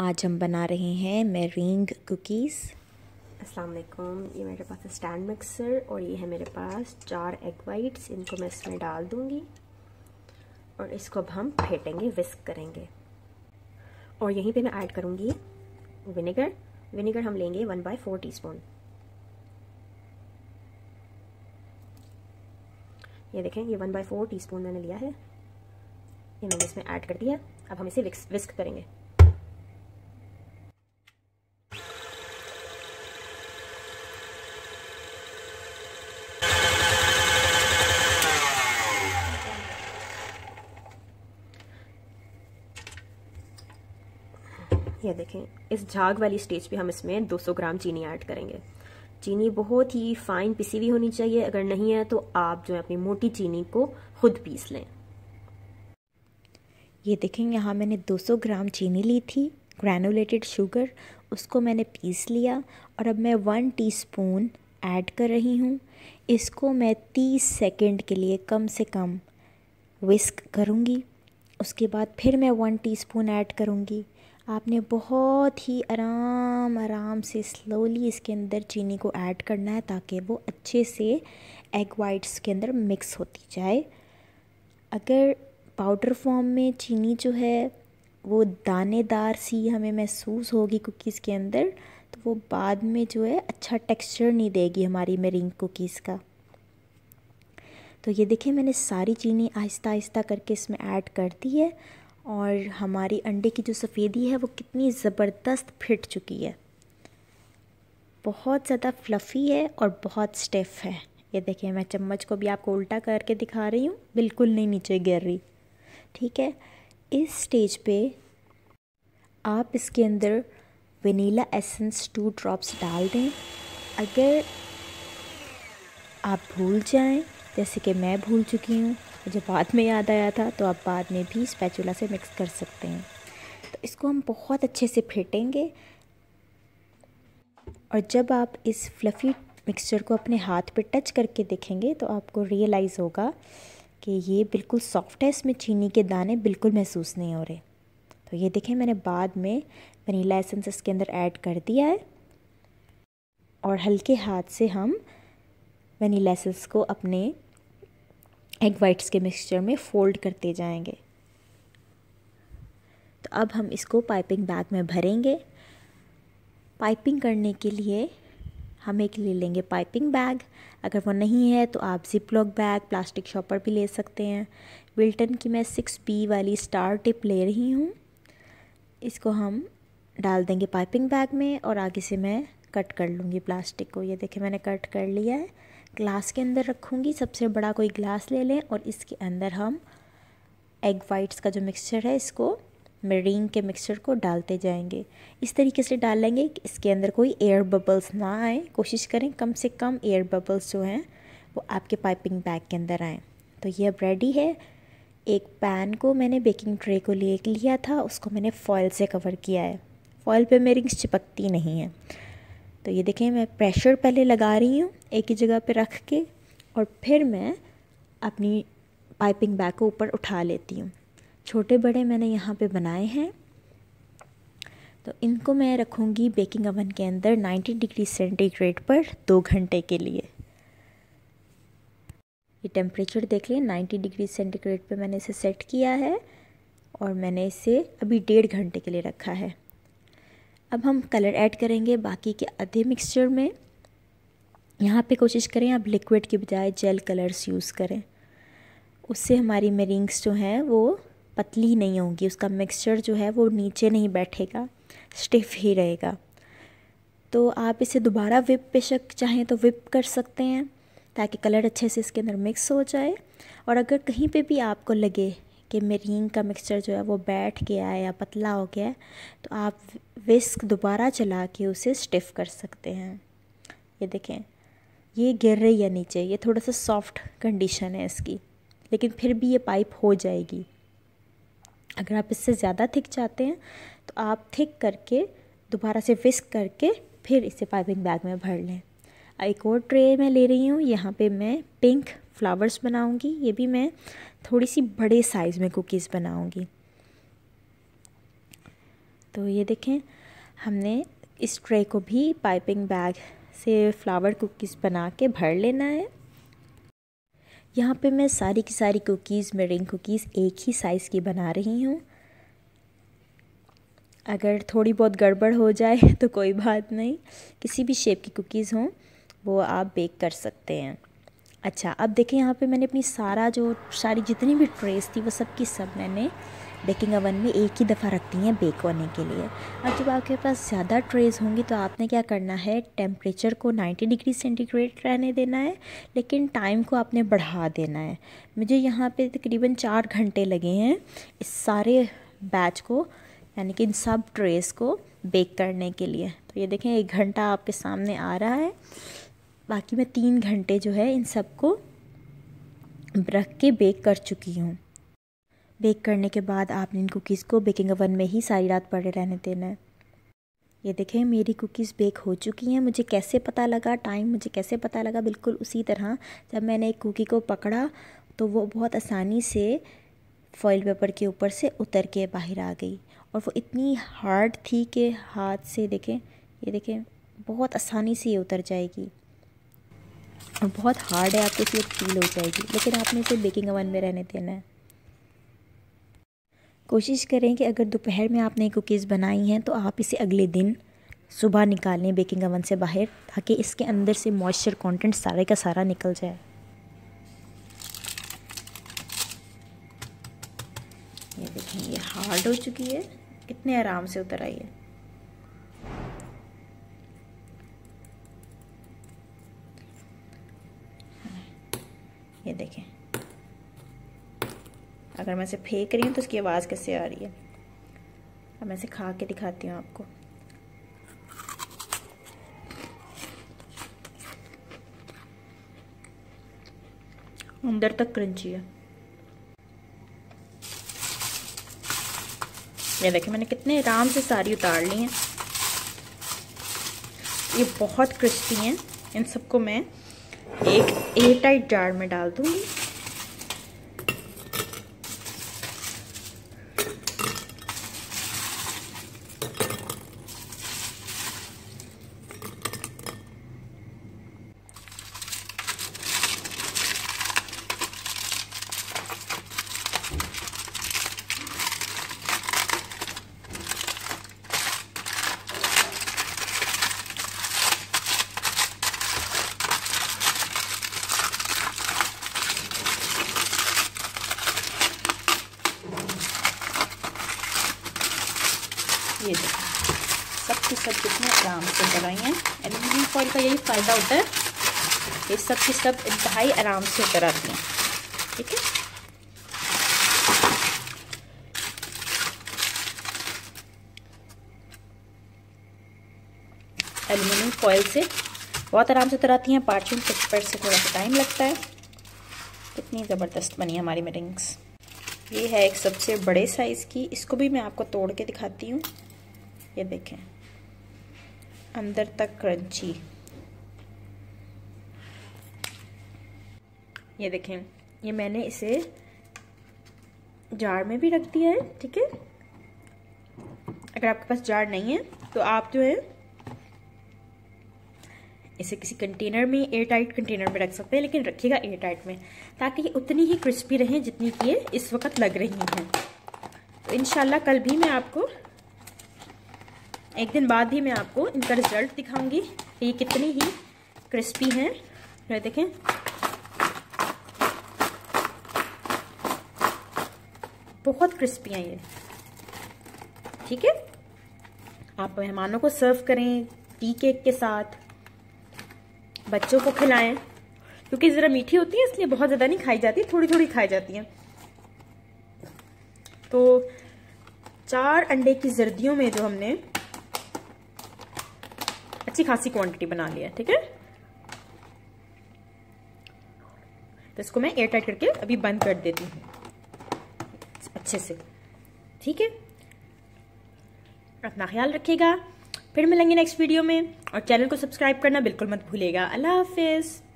आज हम बना रहे हैं मेरिंग कुकीज़ अस्सलाम वालेकुम ये मेरे पास है स्टैंड मिक्सर और ये है मेरे पास चार एग वाइट्स इनको मैं इसमें डाल दूँगी और इसको अब हम फेंटेंगे विस्क करेंगे और यहीं पे मैं ऐड करूँगी विनेगर विनेगर हम लेंगे वन बाई फोर टी ये देखें ये वन बाई फोर टी मैंने लिया है ये मैंने इसमें ऐड कर दिया अब हम इसे विस्क करेंगे ये देखें इस झाग वाली स्टेज पे हम इसमें 200 ग्राम चीनी ऐड करेंगे चीनी बहुत ही फाइन पिसी हुई होनी चाहिए अगर नहीं है तो आप जो है अपनी मोटी चीनी को खुद पीस लें ये देखें यहाँ मैंने 200 ग्राम चीनी ली थी ग्रैनुलेटेड शुगर उसको मैंने पीस लिया और अब मैं वन स्पून ऐड कर रही हूँ इसको मैं तीस सेकेंड के लिए कम से कम विस्क करूँगी उसके बाद फिर मैं वन टीस्पून ऐड करूँगी आपने बहुत ही आराम आराम से स्लोली इसके अंदर चीनी को ऐड करना है ताकि वो अच्छे से एग वाइट्स के अंदर मिक्स होती जाए अगर पाउडर फॉर्म में चीनी जो है वो दानेदार सी हमें महसूस होगी कुकीज़ के अंदर तो वो बाद में जो है अच्छा टेक्सचर नहीं देगी हमारी मेरिंग कुकीज़ का तो ये देखिए मैंने सारी चीनी आहिस्ता आहिस्ता करके इसमें ऐड कर दी है और हमारी अंडे की जो सफ़ेदी है वो कितनी ज़बरदस्त फिट चुकी है बहुत ज़्यादा फ्लफ़ी है और बहुत स्टिफ है ये देखिए मैं चम्मच को भी आपको उल्टा करके दिखा रही हूँ बिल्कुल नहीं नीचे गिर रही ठीक है इस स्टेज पे आप इसके अंदर वनीला एसेंस टू ड्रॉप्स डाल दें अगर आप भूल जाएं जैसे कि मैं भूल चुकी हूँ मुझे बाद में याद आया था तो आप बाद में भी स्पैचुला से मिक्स कर सकते हैं तो इसको हम बहुत अच्छे से फेंटेंगे और जब आप इस फ्लफ़ी मिक्सचर को अपने हाथ पे टच करके देखेंगे तो आपको रियलाइज़ होगा कि ये बिल्कुल सॉफ्ट है इसमें चीनी के दाने बिल्कुल महसूस नहीं हो रहे तो ये देखें मैंने बाद में वनीला एसेंस इसके अंदर ऐड कर दिया है और हल्के हाथ से हम वनीला एसेंस को अपने एग वाइट्स के मिक्सचर में फ़ोल्ड करते जाएंगे तो अब हम इसको पाइपिंग बैग में भरेंगे पाइपिंग करने के लिए हम एक ले लेंगे पाइपिंग बैग अगर वो नहीं है तो आप zip lock bag plastic shopper भी ले सकते हैं विल्टन की मैं सिक्स पी वाली स्टार टिप ले रही हूँ इसको हम डाल देंगे पाइपिंग बैग में और आगे से मैं कट कर लूँगी प्लास्टिक को ये देखिए मैंने कट कर लिया है ग्लास के अंदर रखूँगी सबसे बड़ा कोई ग्लास ले लें और इसके अंदर हम एग वाइट्स का जो मिक्सचर है इसको मरीन के मिक्सचर को डालते जाएंगे इस तरीके से डाल लेंगे कि इसके अंदर कोई एयर बबल्स ना आए कोशिश करें कम से कम एयर बबल्स जो हैं वो आपके पाइपिंग बैग के अंदर आएँ तो ये अब रेडी है एक पैन को मैंने बेकिंग ट्रे को ले लिया था उसको मैंने फॉयल से कवर किया है फॉयल पे मेरिंग्स चिपकती नहीं है तो ये देखें मैं प्रेशर पहले लगा रही हूँ एक ही जगह पे रख के और फिर मैं अपनी पाइपिंग बैग को ऊपर उठा लेती हूँ छोटे बड़े मैंने यहाँ पे बनाए हैं तो इनको मैं रखूँगी बेकिंग ओवन के अंदर 90 डिग्री सेंटीग्रेड पर दो घंटे के लिए ये टेम्परेचर देख लें नाइन्टी डिग्री सेंटीग्रेड पर मैंने इसे सेट किया है और मैंने इसे अभी डेढ़ घंटे के लिए रखा है अब हम कलर ऐड करेंगे बाकी के आधे मिक्सचर में यहाँ पे कोशिश करें आप लिक्विड के बजाय जेल कलर्स यूज़ करें उससे हमारी मेरिंग्स जो हैं वो पतली नहीं होंगी उसका मिक्सचर जो है वो नीचे नहीं बैठेगा स्टिफ ही रहेगा तो आप इसे दोबारा विप बेशक चाहें तो विप कर सकते हैं ताकि कलर अच्छे से इसके अंदर मिक्स हो जाए और अगर कहीं पे भी आपको लगे कि मेरीन का मिक्सचर जो है वो बैठ गया है या पतला हो गया है तो आप विस्क दोबारा चला के उसे स्टिफ़ कर सकते हैं ये देखें ये गिर रही है नीचे ये थोड़ा सा सॉफ्ट कंडीशन है इसकी लेकिन फिर भी ये पाइप हो जाएगी अगर आप इससे ज़्यादा थिक चाहते हैं तो आप थिक करके दोबारा से विस्क करके फिर इसे पाइपिंग बैग में भर लें एक और ट्रे मैं ले रही हूँ यहाँ पे मैं पिंक फ्लावर्स बनाऊंगी ये भी मैं थोड़ी सी बड़े साइज़ में कुकीज़ बनाऊंगी तो ये देखें हमने इस ट्रे को भी पाइपिंग बैग से फ्लावर कुकीज़ बना के भर लेना है यहाँ पे मैं सारी की सारी कुकीज़ मेरिंग कुकीज़ एक ही साइज़ की बना रही हूँ अगर थोड़ी बहुत गड़बड़ हो जाए तो कोई बात नहीं किसी भी शेप की कुकीज़ हों वो आप बेक कर सकते हैं अच्छा अब देखें यहाँ पे मैंने अपनी सारा जो सारी जितनी भी ट्रेस थी वो सब की सब मैंने बेकिंग ओवन में एक ही दफ़ा रखती हैं बेक होने के लिए अब जब आपके पास ज़्यादा ट्रेस होंगी तो आपने क्या करना है टेम्परेचर को 90 डिग्री सेंटीग्रेड रहने देना है लेकिन टाइम को आपने बढ़ा देना है मुझे यहाँ पे तकरीबन चार घंटे लगे हैं इस सारे बैच को यानी कि इन सब ट्रेस को बेक करने के लिए तो ये देखें एक घंटा आपके सामने आ रहा है बाकी मैं तीन घंटे जो है इन सबको रख के बेक कर चुकी हूँ बेक करने के बाद आपने इन कुकीज़ को बेकिंग ओवन में ही सारी रात पड़े रहने देना है ये देखें मेरी कुकीज़ बेक हो चुकी हैं मुझे कैसे पता लगा टाइम मुझे कैसे पता लगा बिल्कुल उसी तरह जब मैंने एक कुकी को पकड़ा तो वो बहुत आसानी से फॉइल पेपर के ऊपर से उतर के बाहर आ गई और वो इतनी हार्ड थी कि हाथ से देखें ये देखें बहुत आसानी से ये उतर जाएगी और बहुत हार्ड है आपको इसलिए फील हो जाएगी लेकिन आपने इसे बेकिंग ओवन में रहने देना है कोशिश करें कि अगर दोपहर में आपने कुकीज़ बनाई हैं तो आप इसे अगले दिन सुबह निकालें बेकिंग ओवन से बाहर ताकि इसके अंदर से मॉइस्चर कंटेंट सारे का सारा निकल जाए ये देखें ये हार्ड हो चुकी है कितने आराम से उतर आई है ये देखें अगर मैं इसे फेंक रही हूँ तो उसकी आवाज़ कैसे आ रही है अब मैं इसे खा के दिखाती हूँ आपको अंदर तक क्रंची है ये देखिए मैंने कितने आराम से सारी उतार ली हैं ये बहुत क्रिस्पी हैं इन सबको मैं एक एयर टाइट जार में डाल दूंगी का यही फ़ायदा होता है ये सब की सब इंतहाई आराम से उतर आती हैं ठीक है एलुमिनियम फॉयल से बहुत आराम से उतर आती हैं पार्चिंग पेपर से थोड़ा सा टाइम लगता है कितनी ज़बरदस्त बनी हमारी मेरिंग्स ये है एक सबसे बड़े साइज़ की इसको भी मैं आपको तोड़ के दिखाती हूँ ये देखें अंदर तक क्रंची ये देखें ये मैंने इसे जार में भी रख दिया है ठीक है अगर आपके पास जार नहीं है तो आप जो है इसे किसी कंटेनर में एयर टाइट कंटेनर में रख सकते हैं लेकिन रखिएगा एयर टाइट में ताकि ये उतनी ही क्रिस्पी रहें जितनी कि ये इस वक्त लग रही हैं तो इन कल भी मैं आपको एक दिन बाद ही मैं आपको इनका रिज़ल्ट दिखाऊंगी ये कितनी ही क्रिस्पी हैं देखें बहुत क्रिस्पी हैं ये ठीक है आप मेहमानों को सर्व करें टी केक के साथ बच्चों को खिलाएं क्योंकि ज़रा मीठी होती है इसलिए बहुत ज़्यादा नहीं खाई जाती थोड़ी थोड़ी खाई जाती है तो चार अंडे की जर्दियों में जो हमने अच्छी खासी क्वांटिटी बना लिया ठीक है तो इसको मैं एयर टाइट करके अभी बंद कर देती हूँ अच्छे से ठीक है अपना ख्याल रखिएगा फिर मिलेंगे नेक्स्ट वीडियो में और चैनल को सब्सक्राइब करना बिल्कुल मत भूलिएगा अल्लाह हाफिज़